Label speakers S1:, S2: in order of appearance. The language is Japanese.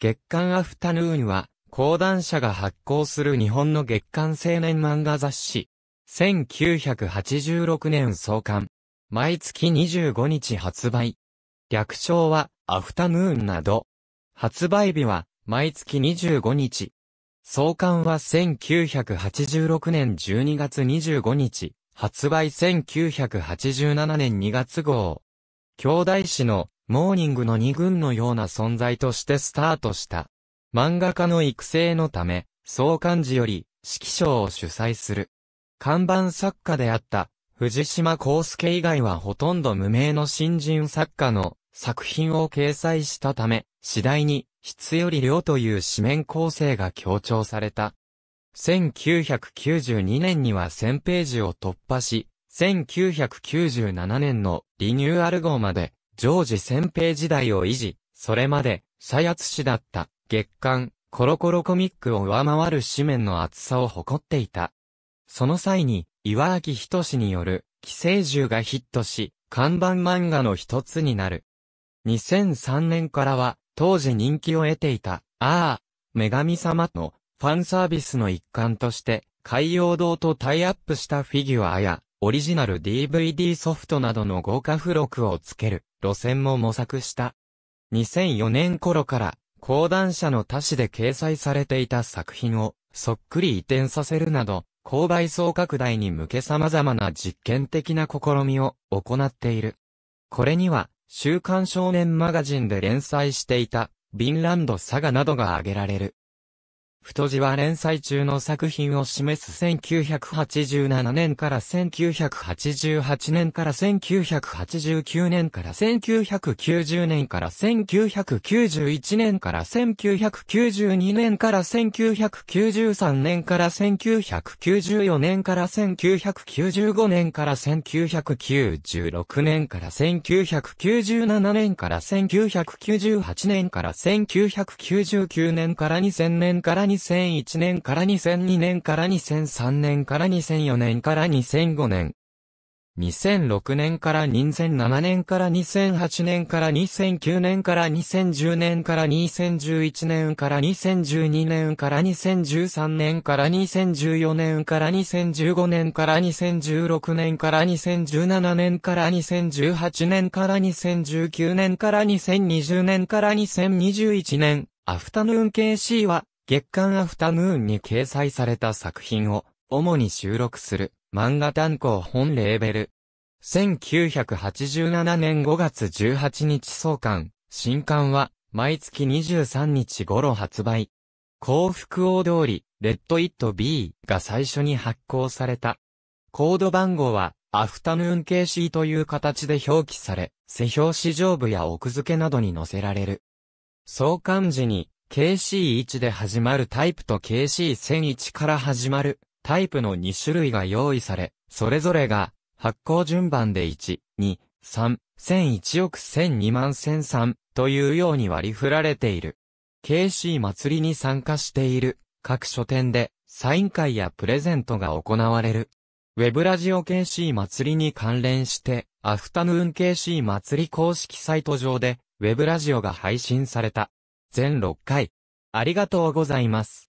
S1: 月刊アフタヌーンは、講談社が発行する日本の月刊青年漫画雑誌。1986年創刊。毎月25日発売。略称は、アフタヌーンなど。発売日は、毎月25日。創刊は1986年12月25日。発売1987年2月号。兄弟誌のモーニングの二軍のような存在としてスタートした。漫画家の育成のため、総漢時より、指揮賞を主催する。看板作家であった、藤島康介以外はほとんど無名の新人作家の作品を掲載したため、次第に、質より量という紙面構成が強調された。1992年には1000ページを突破し、1997年のリニューアル号までジョージ先兵時代を維持、それまで、最厚紙だった、月刊、コロコロコミックを上回る紙面の厚さを誇っていた。その際に、岩明仁による、寄生獣がヒットし、看板漫画の一つになる。2003年からは、当時人気を得ていた、ああ、女神様のファンサービスの一環として、海洋堂とタイアップしたフィギュアや、オリジナル DVD ソフトなどの豪華付録をつける。路線も模索した。2004年頃から、講談社の他誌で掲載されていた作品を、そっくり移転させるなど、購買層拡大に向け様々な実験的な試みを行っている。これには、週刊少年マガジンで連載していた、ビンランドサガなどが挙げられる。太字は連載中の作品を示す1987年から1988年から1989年から1990年から1991年から1992年から1993年から1994年から1995年から1996年から1997年から1998年から1999年から2000年から2000 2001年から2002年から2003年から2004年から2005年。2006年から2007年から2008年から2009年から2010年から2011年から2012年から2013年から2014年から2015年から2016年から2017年から2018年から2019年から2020年から2021年。アフタヌーン KC は月刊アフタヌーンに掲載された作品を主に収録する漫画単行本レーベル。1987年5月18日創刊、新刊は毎月23日頃発売。幸福大通り、レッド・イット・ B が最初に発行された。コード番号は、アフタヌーン KC という形で表記され、背表紙上部や奥付けなどに載せられる。創刊時に、KC1 で始まるタイプと KC1001 から始まるタイプの2種類が用意され、それぞれが発行順番で1、2、3、1001億1002万1003というように割り振られている。KC 祭りに参加している各書店でサイン会やプレゼントが行われる。ウェブラジオ KC 祭りに関連して、アフタヌーン KC 祭り公式サイト上で、ウェブラジオが配信された。全6回。ありがとうございます。